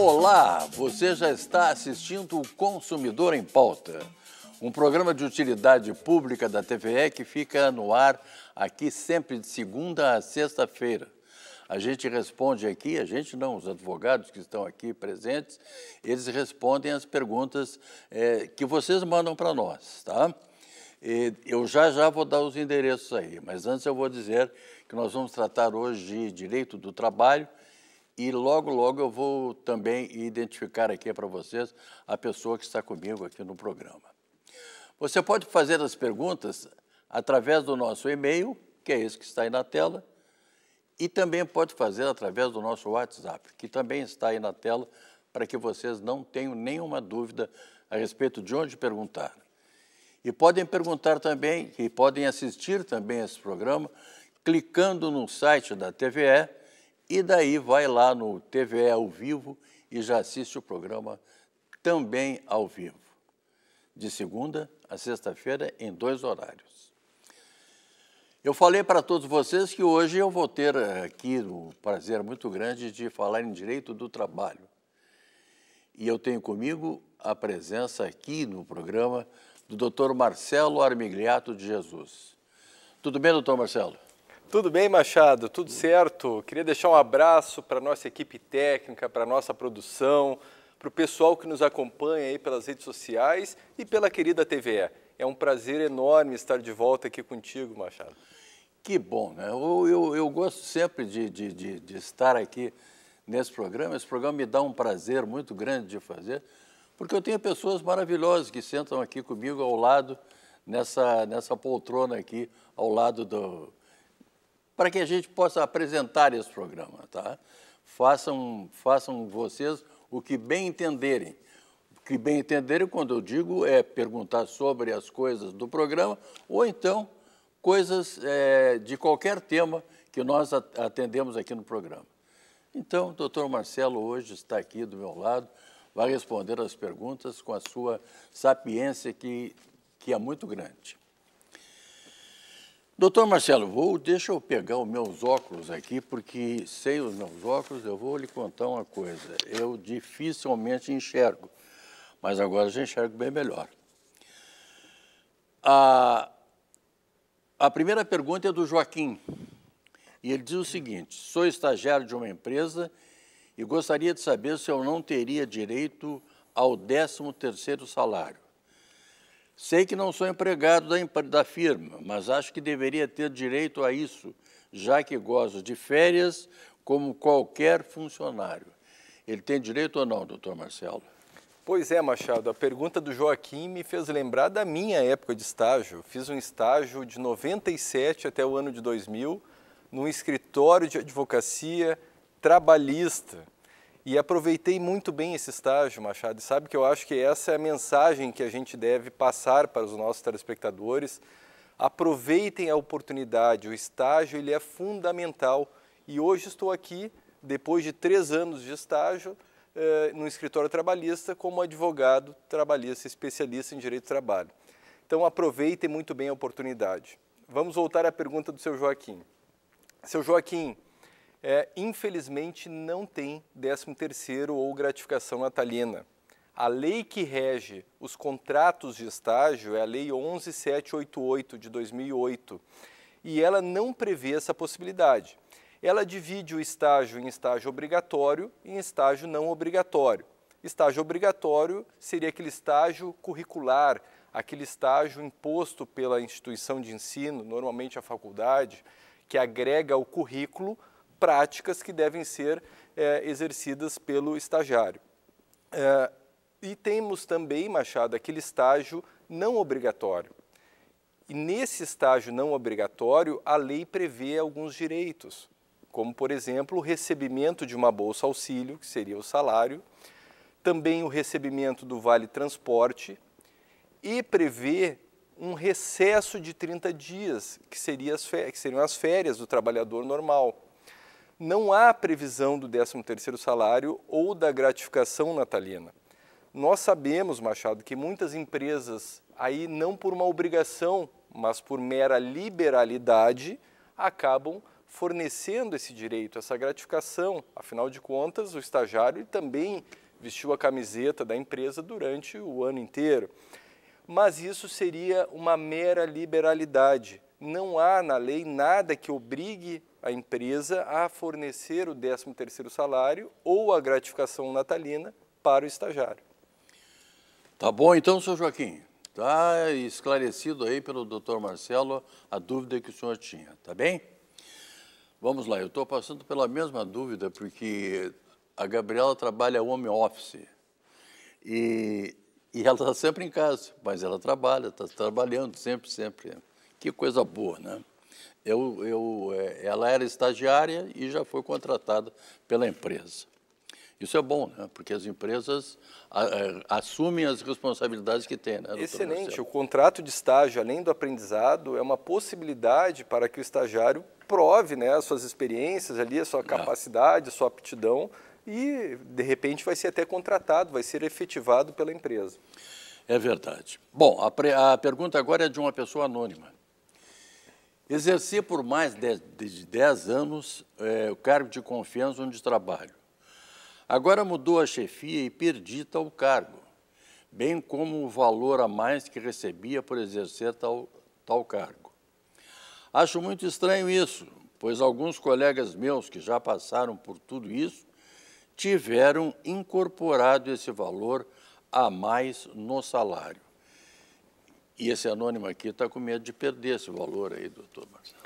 Olá, você já está assistindo o Consumidor em Pauta, um programa de utilidade pública da TVE que fica no ar aqui sempre de segunda a sexta-feira. A gente responde aqui, a gente não, os advogados que estão aqui presentes, eles respondem as perguntas é, que vocês mandam para nós, tá? E eu já já vou dar os endereços aí, mas antes eu vou dizer que nós vamos tratar hoje de direito do trabalho e logo, logo eu vou também identificar aqui para vocês a pessoa que está comigo aqui no programa. Você pode fazer as perguntas através do nosso e-mail, que é esse que está aí na tela, e também pode fazer através do nosso WhatsApp, que também está aí na tela, para que vocês não tenham nenhuma dúvida a respeito de onde perguntar. E podem perguntar também, e podem assistir também esse programa, clicando no site da TVE, e daí vai lá no TVE ao vivo e já assiste o programa também ao vivo, de segunda a sexta-feira, em dois horários. Eu falei para todos vocês que hoje eu vou ter aqui o prazer muito grande de falar em direito do trabalho. E eu tenho comigo a presença aqui no programa do Dr. Marcelo Armigliato de Jesus. Tudo bem, doutor Marcelo? Tudo bem, Machado? Tudo certo? Queria deixar um abraço para a nossa equipe técnica, para a nossa produção, para o pessoal que nos acompanha aí pelas redes sociais e pela querida TVE. É um prazer enorme estar de volta aqui contigo, Machado. Que bom, né? Eu, eu, eu gosto sempre de, de, de, de estar aqui nesse programa. Esse programa me dá um prazer muito grande de fazer, porque eu tenho pessoas maravilhosas que sentam aqui comigo ao lado, nessa, nessa poltrona aqui, ao lado do, para que a gente possa apresentar esse programa. Tá? Façam, façam vocês o que bem entenderem. O que bem entenderem, quando eu digo, é perguntar sobre as coisas do programa ou então coisas é, de qualquer tema que nós atendemos aqui no programa. Então, o doutor Marcelo hoje está aqui do meu lado, vai responder as perguntas com a sua sapiência que, que é muito grande. Doutor Marcelo, vou, deixa eu pegar os meus óculos aqui, porque sem os meus óculos eu vou lhe contar uma coisa. Eu dificilmente enxergo, mas agora já enxergo bem melhor. A, a primeira pergunta é do Joaquim. E ele diz o seguinte: sou estagiário de uma empresa e gostaria de saber se eu não teria direito ao 13 terceiro salário. Sei que não sou empregado da, da firma, mas acho que deveria ter direito a isso, já que gozo de férias como qualquer funcionário. Ele tem direito ou não, doutor Marcelo? Pois é, Machado, a pergunta do Joaquim me fez lembrar da minha época de estágio. Fiz um estágio de 97 até o ano de 2000 num escritório de advocacia trabalhista. E aproveitei muito bem esse estágio, Machado. E sabe que eu acho que essa é a mensagem que a gente deve passar para os nossos telespectadores. Aproveitem a oportunidade, o estágio ele é fundamental. E hoje estou aqui, depois de três anos de estágio, eh, no escritório trabalhista como advogado trabalhista especialista em direito do trabalho. Então aproveitem muito bem a oportunidade. Vamos voltar à pergunta do seu Joaquim. Seu Joaquim, é, infelizmente não tem 13º ou gratificação natalina. A lei que rege os contratos de estágio é a Lei 11788 de 2008 e ela não prevê essa possibilidade. Ela divide o estágio em estágio obrigatório e em estágio não obrigatório. Estágio obrigatório seria aquele estágio curricular, aquele estágio imposto pela instituição de ensino, normalmente a faculdade, que agrega ao currículo práticas que devem ser é, exercidas pelo estagiário. É, e temos também, Machado, aquele estágio não obrigatório. E nesse estágio não obrigatório, a lei prevê alguns direitos, como, por exemplo, o recebimento de uma bolsa auxílio, que seria o salário, também o recebimento do vale transporte e prevê um recesso de 30 dias, que, seria as que seriam as férias do trabalhador normal não há previsão do 13º salário ou da gratificação natalina. Nós sabemos, Machado, que muitas empresas, aí não por uma obrigação, mas por mera liberalidade, acabam fornecendo esse direito, essa gratificação. Afinal de contas, o estagiário também vestiu a camiseta da empresa durante o ano inteiro. Mas isso seria uma mera liberalidade. Não há na lei nada que obrigue a empresa a fornecer o 13º salário ou a gratificação natalina para o estagiário. Tá bom então, seu Joaquim. Está esclarecido aí pelo doutor Marcelo a dúvida que o senhor tinha, tá bem? Vamos lá, eu estou passando pela mesma dúvida porque a Gabriela trabalha home office e, e ela está sempre em casa, mas ela trabalha, está trabalhando sempre, sempre. Que coisa boa, né? Eu, eu, é, ela era estagiária e já foi contratada pela empresa. Isso é bom, né? porque as empresas é, assumem as responsabilidades que têm. Né, Excelente. Marcelo? O contrato de estágio, além do aprendizado, é uma possibilidade para que o estagiário prove né, as suas experiências ali, a sua é. capacidade, a sua aptidão e, de repente, vai ser até contratado, vai ser efetivado pela empresa. É verdade. Bom, a, a pergunta agora é de uma pessoa anônima. Exerci por mais de 10 anos é, o cargo de confiança onde trabalho. Agora mudou a chefia e perdi tal cargo, bem como o valor a mais que recebia por exercer tal, tal cargo. Acho muito estranho isso, pois alguns colegas meus que já passaram por tudo isso tiveram incorporado esse valor a mais no salário. E esse anônimo aqui está com medo de perder esse valor aí, doutor Marcelo.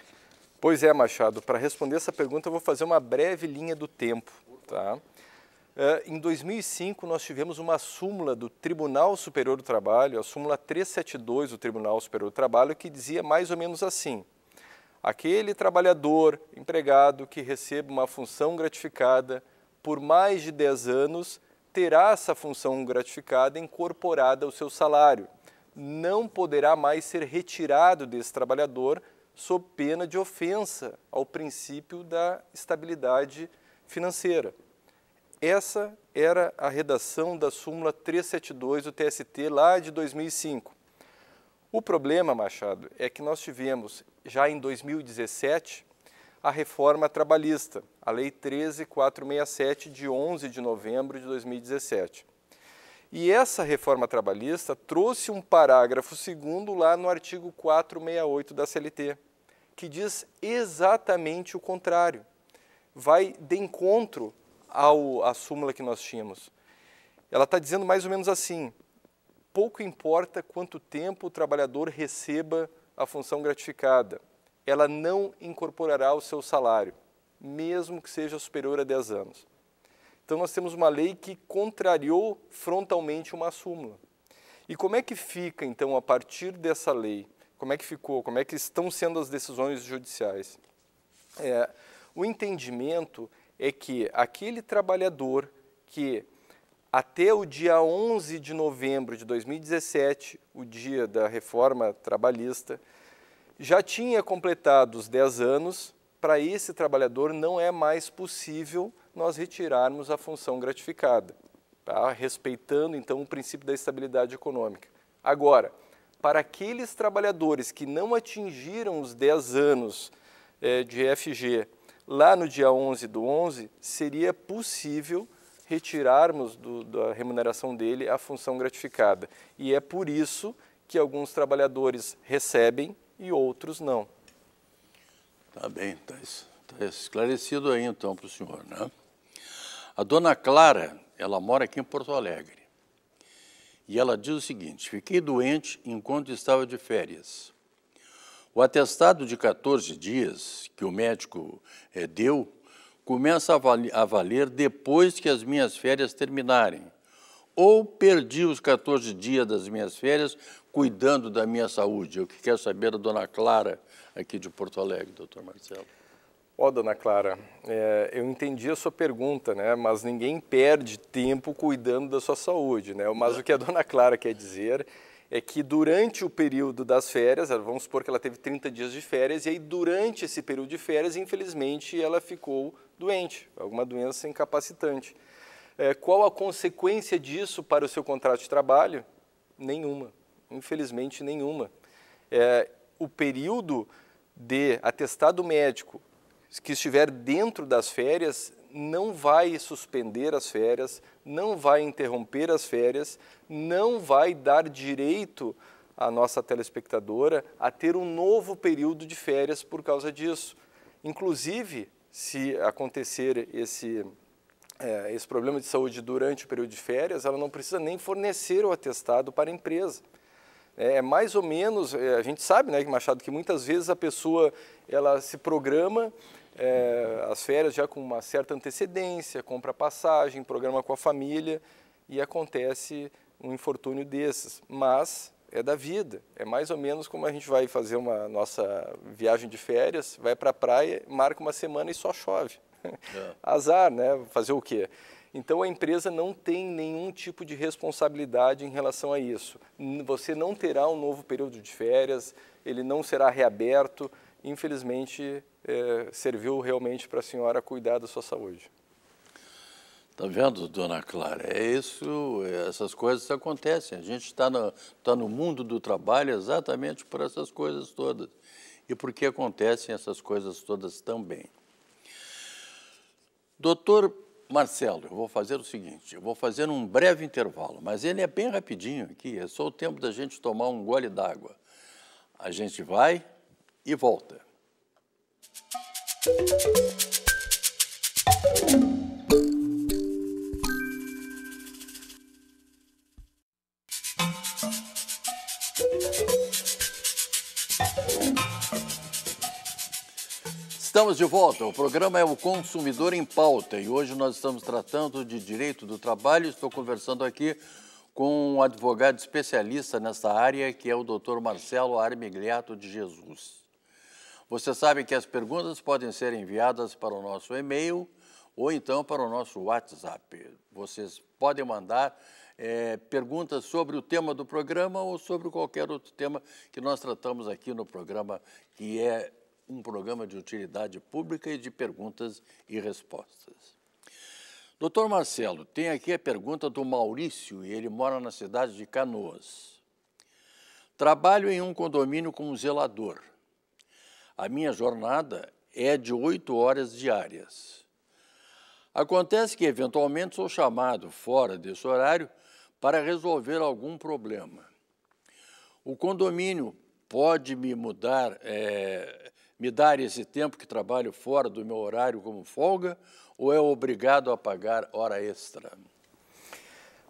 Pois é, Machado. Para responder essa pergunta, eu vou fazer uma breve linha do tempo. Tá? Eh, em 2005, nós tivemos uma súmula do Tribunal Superior do Trabalho, a súmula 372 do Tribunal Superior do Trabalho, que dizia mais ou menos assim: aquele trabalhador, empregado, que receba uma função gratificada por mais de 10 anos, terá essa função gratificada incorporada ao seu salário não poderá mais ser retirado desse trabalhador sob pena de ofensa ao princípio da estabilidade financeira. Essa era a redação da súmula 372 do TST lá de 2005. O problema, Machado, é que nós tivemos já em 2017 a reforma trabalhista, a Lei 13467 de 11 de novembro de 2017. E essa reforma trabalhista trouxe um parágrafo segundo lá no artigo 468 da CLT, que diz exatamente o contrário. Vai de encontro ao, à súmula que nós tínhamos. Ela está dizendo mais ou menos assim: pouco importa quanto tempo o trabalhador receba a função gratificada, ela não incorporará o seu salário, mesmo que seja superior a 10 anos. Então nós temos uma lei que contrariou frontalmente uma súmula. E como é que fica então a partir dessa lei? Como é que ficou? Como é que estão sendo as decisões judiciais? É, o entendimento é que aquele trabalhador que até o dia 11 de novembro de 2017, o dia da reforma trabalhista, já tinha completado os 10 anos para esse trabalhador não é mais possível nós retirarmos a função gratificada, tá? respeitando então o princípio da estabilidade econômica. Agora, para aqueles trabalhadores que não atingiram os 10 anos é, de FG lá no dia 11 do 11, seria possível retirarmos do, da remuneração dele a função gratificada. E é por isso que alguns trabalhadores recebem e outros não. Tá bem, está tá esclarecido aí então para o senhor, né? A dona Clara, ela mora aqui em Porto Alegre. E ela diz o seguinte: fiquei doente enquanto estava de férias. O atestado de 14 dias que o médico é, deu começa a, val a valer depois que as minhas férias terminarem. Ou perdi os 14 dias das minhas férias cuidando da minha saúde. O que quer saber da dona Clara aqui de Porto Alegre, doutor Marcelo. Ó, oh, dona Clara, é, eu entendi a sua pergunta, né? Mas ninguém perde tempo cuidando da sua saúde, né? Mas o que a dona Clara quer dizer é que durante o período das férias, vamos supor que ela teve 30 dias de férias, e aí durante esse período de férias, infelizmente, ela ficou doente, alguma doença incapacitante. É, qual a consequência disso para o seu contrato de trabalho? Nenhuma. Infelizmente, nenhuma. É, o período de atestado médico que estiver dentro das férias não vai suspender as férias, não vai interromper as férias, não vai dar direito à nossa telespectadora a ter um novo período de férias por causa disso. Inclusive, se acontecer esse, é, esse problema de saúde durante o período de férias, ela não precisa nem fornecer o atestado para a empresa. É, é mais ou menos, é, a gente sabe, né, Machado, que muitas vezes a pessoa ela se programa é, as férias já com uma certa antecedência, compra passagem, programa com a família e acontece um infortúnio desses. Mas é da vida. É mais ou menos como a gente vai fazer uma nossa viagem de férias, vai para a praia, marca uma semana e só chove. É. Azar, né? Fazer o quê? Então a empresa não tem nenhum tipo de responsabilidade em relação a isso. Você não terá um novo período de férias, ele não será reaberto. Infelizmente, é, serviu realmente para a senhora cuidar da sua saúde. Tá vendo, dona Clara? É isso, é, essas coisas acontecem. A gente está no, tá no mundo do trabalho exatamente por essas coisas todas. E por que acontecem essas coisas todas também. Doutor Marcelo, eu vou fazer o seguinte, eu vou fazer um breve intervalo, mas ele é bem rapidinho aqui, é só o tempo da gente tomar um gole d'água. A gente vai e volta. Música Estamos de volta. O programa é o Consumidor em Pauta e hoje nós estamos tratando de direito do trabalho. Estou conversando aqui com um advogado especialista nessa área, que é o Dr. Marcelo Armigliato de Jesus. Você sabe que as perguntas podem ser enviadas para o nosso e-mail ou então para o nosso WhatsApp. Vocês podem mandar é, perguntas sobre o tema do programa ou sobre qualquer outro tema que nós tratamos aqui no programa, que é um programa de utilidade pública e de perguntas e respostas. Doutor Marcelo, tem aqui a pergunta do Maurício, e ele mora na cidade de Canoas. Trabalho em um condomínio como zelador. A minha jornada é de oito horas diárias. Acontece que, eventualmente, sou chamado fora desse horário para resolver algum problema. O condomínio pode me mudar é, me dar esse tempo que trabalho fora do meu horário como folga ou é obrigado a pagar hora extra?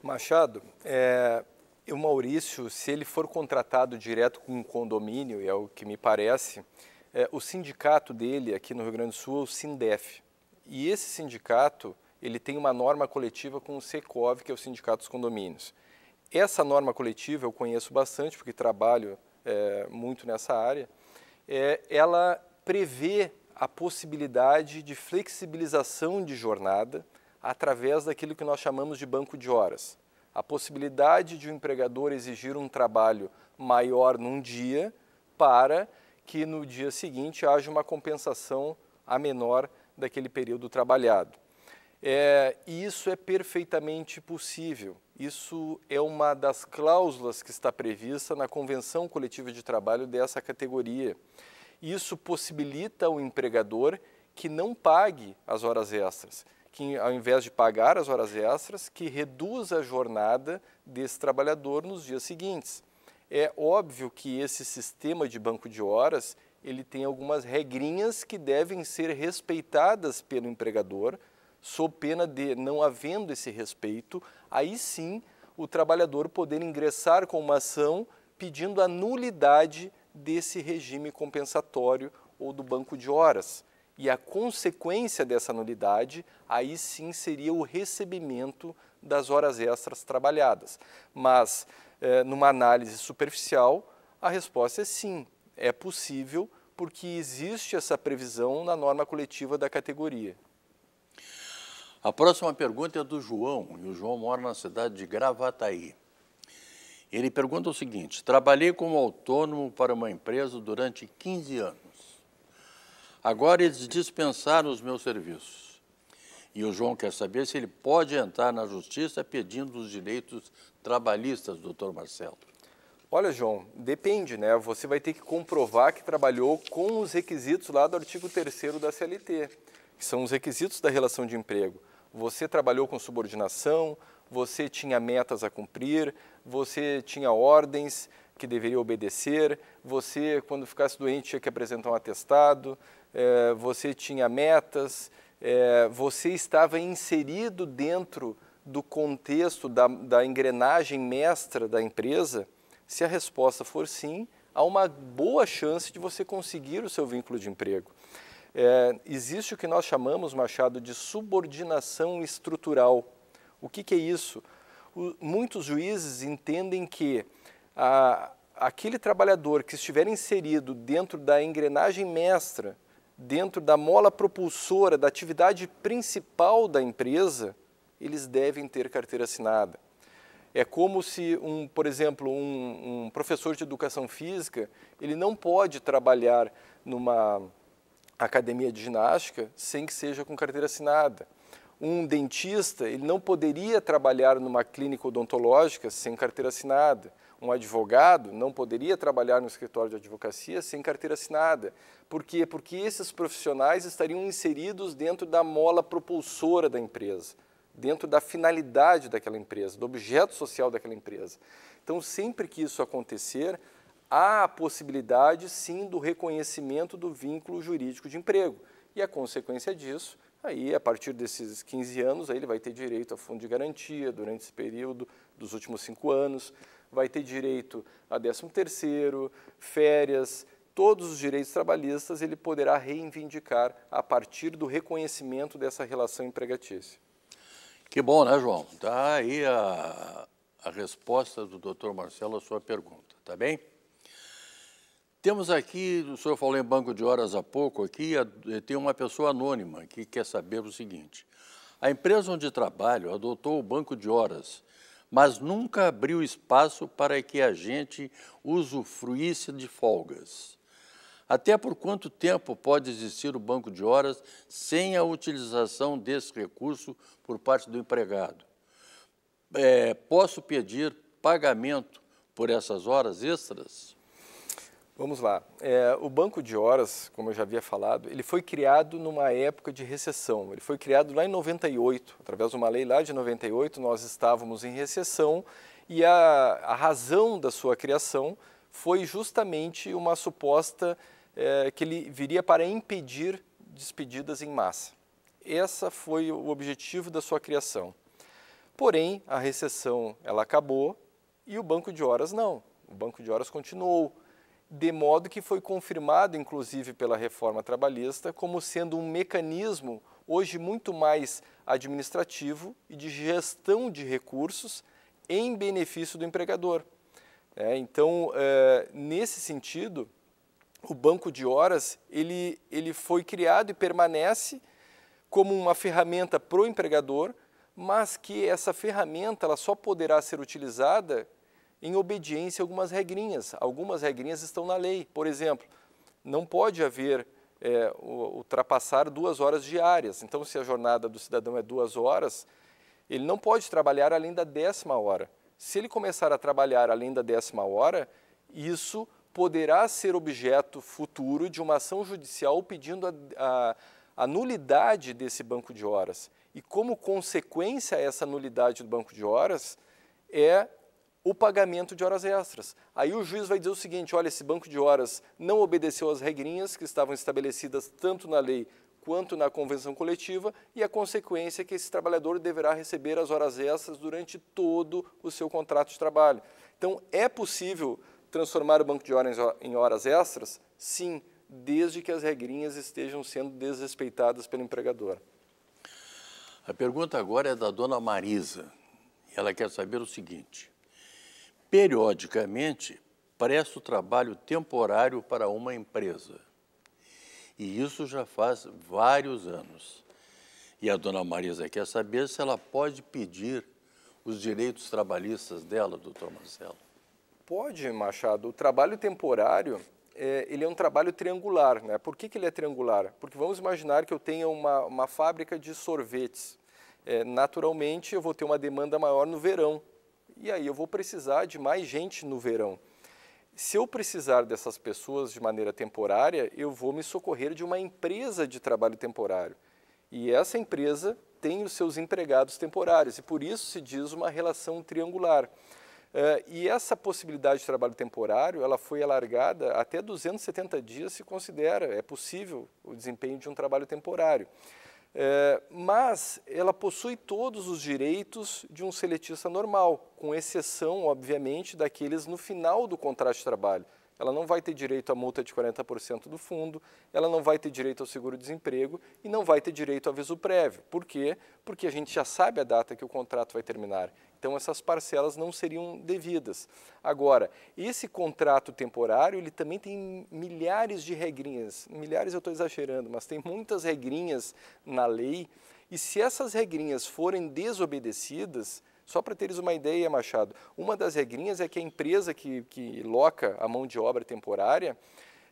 Machado, é, o Maurício, se ele for contratado direto com um condomínio, e é o que me parece, é, o sindicato dele aqui no Rio Grande do Sul é o SINDEF. E esse sindicato, ele tem uma norma coletiva com o SECOV, que é o Sindicato dos Condomínios. Essa norma coletiva eu conheço bastante, porque trabalho é, muito nessa área, é, ela prevê a possibilidade de flexibilização de jornada através daquilo que nós chamamos de banco de horas. A possibilidade de o um empregador exigir um trabalho maior num dia para que no dia seguinte haja uma compensação a menor daquele período trabalhado. É, e isso é perfeitamente possível. Isso é uma das cláusulas que está prevista na Convenção Coletiva de Trabalho dessa categoria. Isso possibilita ao empregador que não pague as horas extras, que ao invés de pagar as horas extras, que reduza a jornada desse trabalhador nos dias seguintes. É óbvio que esse sistema de banco de horas, ele tem algumas regrinhas que devem ser respeitadas pelo empregador, sob pena de, não havendo esse respeito, aí sim o trabalhador poder ingressar com uma ação pedindo a nulidade desse regime compensatório ou do banco de horas. E a consequência dessa nulidade, aí sim seria o recebimento das horas extras trabalhadas. Mas, eh, numa análise superficial, a resposta é sim, é possível, porque existe essa previsão na norma coletiva da categoria. A próxima pergunta é do João, e o João mora na cidade de Gravataí. Ele pergunta o seguinte: Trabalhei como autônomo para uma empresa durante 15 anos. Agora eles dispensaram os meus serviços. E o João quer saber se ele pode entrar na justiça pedindo os direitos trabalhistas, doutor Marcelo. Olha, João, depende, né? Você vai ter que comprovar que trabalhou com os requisitos lá do artigo 3 da CLT, que são os requisitos da relação de emprego. Você trabalhou com subordinação, você tinha metas a cumprir, você tinha ordens que deveria obedecer, você, quando ficasse doente, tinha que apresentar um atestado, é, você tinha metas, é, você estava inserido dentro do contexto da, da engrenagem mestra da empresa. Se a resposta for sim, há uma boa chance de você conseguir o seu vínculo de emprego. É, existe o que nós chamamos, Machado, de subordinação estrutural. O que, que é isso? O, muitos juízes entendem que a, aquele trabalhador que estiver inserido dentro da engrenagem mestra, dentro da mola propulsora, da atividade principal da empresa, eles devem ter carteira assinada. É como se, um, por exemplo, um, um professor de educação física, ele não pode trabalhar numa academia de ginástica sem que seja com carteira assinada. Um dentista, ele não poderia trabalhar numa clínica odontológica sem carteira assinada. Um advogado não poderia trabalhar no escritório de advocacia sem carteira assinada. Por quê? Porque esses profissionais estariam inseridos dentro da mola propulsora da empresa, dentro da finalidade daquela empresa, do objeto social daquela empresa. Então, sempre que isso acontecer, há a possibilidade, sim, do reconhecimento do vínculo jurídico de emprego. E a consequência disso, aí, a partir desses 15 anos, aí ele vai ter direito a fundo de garantia durante esse período dos últimos cinco anos, vai ter direito a 13º, férias, todos os direitos trabalhistas ele poderá reivindicar a partir do reconhecimento dessa relação empregatícia. Que bom, né, João? Tá aí a, a resposta do doutor Marcelo à sua pergunta, tá bem? Temos aqui, o senhor falou em banco de horas há pouco, aqui eh, tem uma pessoa anônima que quer saber o seguinte. A empresa onde trabalho adotou o banco de horas, mas nunca abriu espaço para que a gente usufruísse de folgas. Até por quanto tempo pode existir o banco de horas sem a utilização desse recurso por parte do empregado? É, posso pedir pagamento por essas horas extras? Vamos lá. É, o banco de horas, como eu já havia falado, ele foi criado numa época de recessão. Ele foi criado lá em 98, através de uma lei lá de 98, nós estávamos em recessão e a, a razão da sua criação foi justamente uma suposta é, que ele viria para impedir despedidas em massa. Essa foi o objetivo da sua criação. Porém, a recessão ela acabou e o banco de horas não. O banco de horas continuou de modo que foi confirmado, inclusive, pela reforma trabalhista como sendo um mecanismo hoje muito mais administrativo e de gestão de recursos em benefício do empregador. É, então, é, nesse sentido, o banco de horas ele, ele foi criado e permanece como uma ferramenta para o empregador, mas que essa ferramenta ela só poderá ser utilizada em obediência a algumas regrinhas. Algumas regrinhas estão na lei. Por exemplo, não pode haver é, ultrapassar duas horas diárias. Então, se a jornada do cidadão é duas horas, ele não pode trabalhar além da décima hora. Se ele começar a trabalhar além da décima hora, isso poderá ser objeto futuro de uma ação judicial pedindo a, a, a nulidade desse banco de horas. E como consequência essa nulidade do banco de horas é o pagamento de horas extras. Aí o juiz vai dizer o seguinte: olha, esse banco de horas não obedeceu às regrinhas que estavam estabelecidas tanto na lei quanto na convenção coletiva, e a consequência é que esse trabalhador deverá receber as horas extras durante todo o seu contrato de trabalho. Então, é possível transformar o banco de horas em horas extras? Sim, desde que as regrinhas estejam sendo desrespeitadas pelo empregador. A pergunta agora é da dona Marisa. Ela quer saber o seguinte: periodicamente, presto trabalho temporário para uma empresa. E isso já faz vários anos. E a dona Marisa quer saber se ela pode pedir os direitos trabalhistas dela, doutor Marcelo. Pode, Machado. O trabalho temporário, é, ele é um trabalho triangular. Né? Por que, que ele é triangular? Porque vamos imaginar que eu tenha uma, uma fábrica de sorvetes. É, naturalmente, eu vou ter uma demanda maior no verão. E aí eu vou precisar de mais gente no verão. Se eu precisar dessas pessoas de maneira temporária, eu vou me socorrer de uma empresa de trabalho temporário. E essa empresa tem os seus empregados temporários, e por isso se diz uma relação triangular. Uh, e essa possibilidade de trabalho temporário, ela foi alargada até 270 dias se considera, é possível o desempenho de um trabalho temporário. É, mas ela possui todos os direitos de um seletista normal, com exceção, obviamente, daqueles no final do contrato de trabalho. Ela não vai ter direito à multa de 40% do fundo, ela não vai ter direito ao seguro-desemprego e não vai ter direito ao aviso prévio. Por quê? Porque a gente já sabe a data que o contrato vai terminar. Então essas parcelas não seriam devidas. Agora, esse contrato temporário, ele também tem milhares de regrinhas. Milhares eu estou exagerando, mas tem muitas regrinhas na lei. E se essas regrinhas forem desobedecidas, só para teres uma ideia, Machado, uma das regrinhas é que a empresa que, que loca a mão de obra temporária,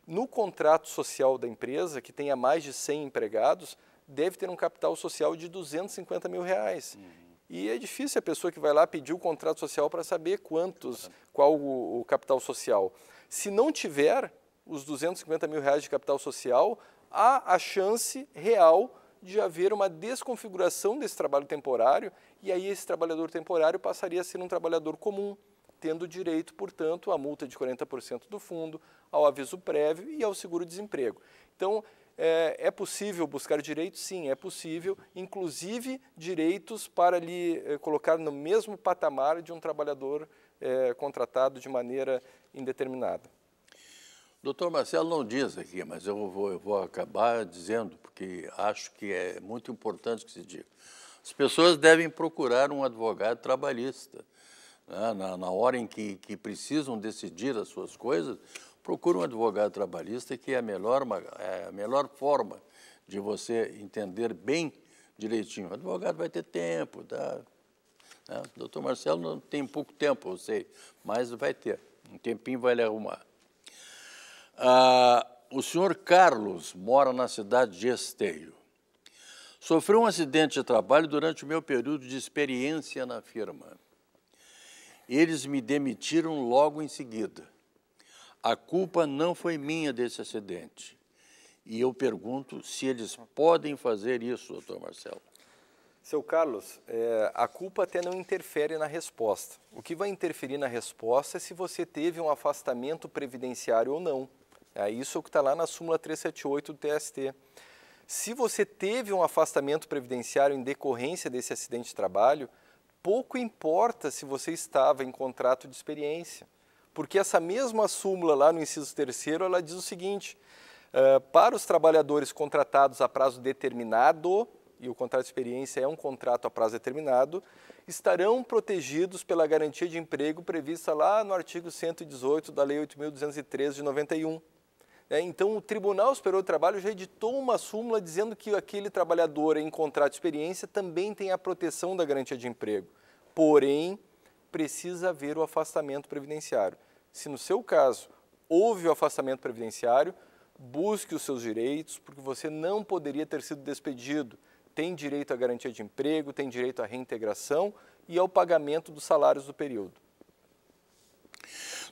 no contrato social da empresa, que tenha mais de 100 empregados, deve ter um capital social de 250 mil reais. Uhum. E é difícil a pessoa que vai lá pedir o contrato social para saber quantos, qual o, o capital social. Se não tiver os 250 mil reais de capital social, há a chance real de haver uma desconfiguração desse trabalho temporário e aí esse trabalhador temporário passaria a ser um trabalhador comum, tendo direito, portanto, à multa de 40% do fundo, ao aviso prévio e ao seguro-desemprego. Então, é, é possível buscar direitos? Sim, é possível, inclusive direitos para lhe é, colocar no mesmo patamar de um trabalhador é, contratado de maneira indeterminada. Doutor Marcelo não diz aqui, mas eu vou, eu vou acabar dizendo, porque acho que é muito importante que se diga. As pessoas devem procurar um advogado trabalhista. Né? Na, na hora em que, que precisam decidir as suas coisas, procure um advogado trabalhista, que é a melhor, é a melhor forma de você entender bem direitinho. O advogado vai ter tempo, tá? Né? O doutor Marcelo não tem pouco tempo, eu sei, mas vai ter. Um tempinho vai lhe arrumar. Ah, o senhor Carlos mora na cidade de Esteio. Sofreu um acidente de trabalho durante o meu período de experiência na firma. Eles me demitiram logo em seguida. A culpa não foi minha desse acidente. E eu pergunto se eles podem fazer isso, doutor Marcelo. Seu Carlos, é, a culpa até não interfere na resposta. O que vai interferir na resposta é se você teve um afastamento previdenciário ou não. É isso é que está lá na súmula 378 do TST. Se você teve um afastamento previdenciário em decorrência desse acidente de trabalho, pouco importa se você estava em contrato de experiência porque essa mesma súmula lá no inciso terceiro, ela diz o seguinte, eh, para os trabalhadores contratados a prazo determinado, e o contrato de experiência é um contrato a prazo determinado, estarão protegidos pela garantia de emprego prevista lá no artigo 118 da Lei 8.213 de 91. É, então, o Tribunal Superior do Trabalho já editou uma súmula dizendo que aquele trabalhador em contrato de experiência também tem a proteção da garantia de emprego. Porém, precisa haver o afastamento previdenciário. Se no seu caso houve o afastamento previdenciário, busque os seus direitos, porque você não poderia ter sido despedido. Tem direito à garantia de emprego, tem direito à reintegração e ao pagamento dos salários do período.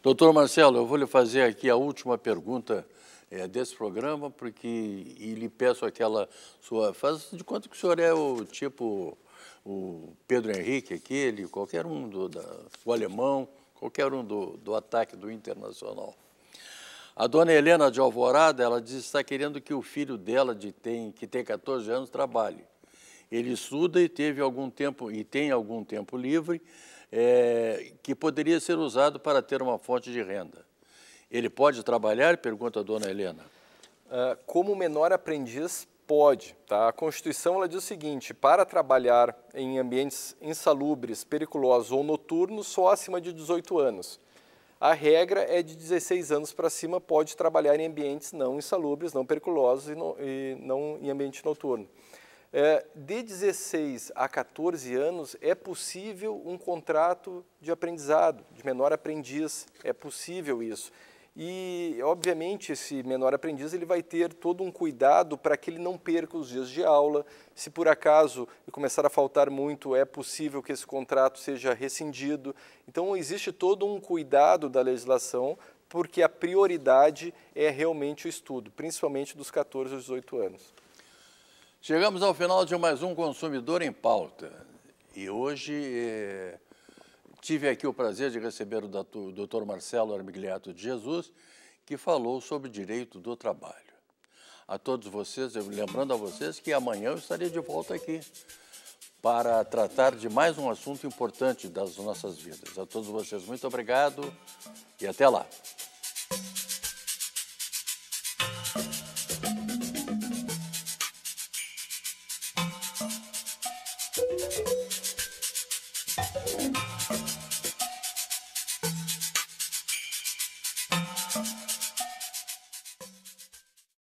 Doutor Marcelo, eu vou lhe fazer aqui a última pergunta é, desse programa, porque e lhe peço aquela sua. Faz de conta que o senhor é o tipo o Pedro Henrique aquele, qualquer um do da, o alemão, qualquer um do, do ataque do Internacional. A dona Helena de Alvorada, ela diz que está querendo que o filho dela, de tem, que tem 14 anos, trabalhe. Ele estuda e teve algum tempo e tem algum tempo livre é, que poderia ser usado para ter uma fonte de renda. Ele pode trabalhar? Pergunta a dona Helena. Ah, como menor aprendiz Pode, tá? A Constituição ela diz o seguinte: para trabalhar em ambientes insalubres, periculosos ou noturnos, só acima de 18 anos. A regra é de 16 anos para cima pode trabalhar em ambientes não insalubres, não periculosos e, e não em ambiente noturno. É, de 16 a 14 anos é possível um contrato de aprendizado, de menor aprendiz, é possível isso. E, obviamente, esse menor aprendiz ele vai ter todo um cuidado para que ele não perca os dias de aula. Se por acaso começar a faltar muito, é possível que esse contrato seja rescindido. Então, existe todo um cuidado da legislação, porque a prioridade é realmente o estudo, principalmente dos 14 aos 18 anos. Chegamos ao final de mais um Consumidor em Pauta. E hoje. Eh, Tive aqui o prazer de receber o doutor Marcelo Armigliato de Jesus, que falou sobre direito do trabalho. A todos vocês, lembrando a vocês que amanhã eu estarei de volta aqui para tratar de mais um assunto importante das nossas vidas. A todos vocês, muito obrigado e até lá.